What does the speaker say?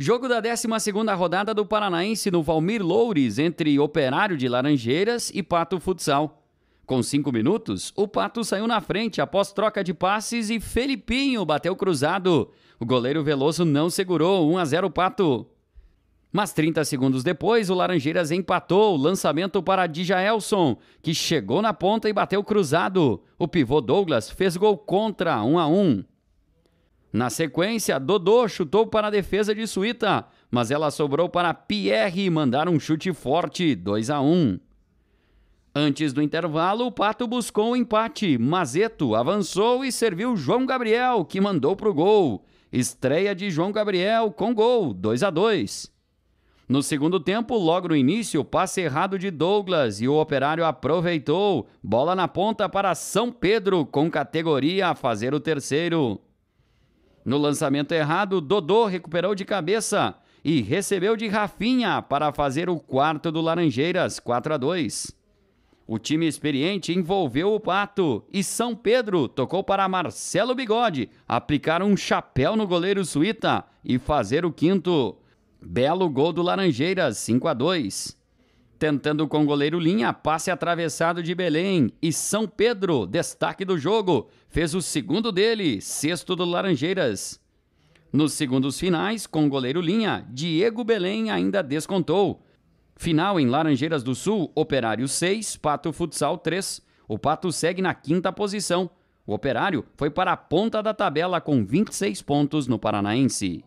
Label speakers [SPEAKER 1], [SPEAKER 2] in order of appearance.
[SPEAKER 1] Jogo da 12 rodada do Paranaense no Valmir Loures entre Operário de Laranjeiras e Pato Futsal. Com cinco minutos, o Pato saiu na frente após troca de passes e Felipinho bateu cruzado. O goleiro Veloso não segurou, 1 a 0 Pato. Mas 30 segundos depois, o Laranjeiras empatou, lançamento para Dijaelson, que chegou na ponta e bateu cruzado. O pivô Douglas fez gol contra, 1 a 1. Na sequência, Dodô chutou para a defesa de Suíta, mas ela sobrou para Pierre mandar um chute forte, 2 a 1. Antes do intervalo, o Pato buscou o um empate. Mazeto avançou e serviu João Gabriel, que mandou para o gol. Estreia de João Gabriel com gol, 2 a 2. No segundo tempo, logo no início, passe errado de Douglas e o operário aproveitou. Bola na ponta para São Pedro, com categoria a fazer o terceiro. No lançamento errado, Dodô recuperou de cabeça e recebeu de Rafinha para fazer o quarto do Laranjeiras, 4 a 2. O time experiente envolveu o Pato e São Pedro tocou para Marcelo Bigode aplicar um chapéu no goleiro Suíta e fazer o quinto. Belo gol do Laranjeiras, 5 a 2. Tentando com goleiro Linha, passe atravessado de Belém. E São Pedro, destaque do jogo, fez o segundo dele, sexto do Laranjeiras. Nos segundos finais, com goleiro Linha, Diego Belém ainda descontou. Final em Laranjeiras do Sul, Operário 6, Pato Futsal 3. O Pato segue na quinta posição. O Operário foi para a ponta da tabela com 26 pontos no Paranaense.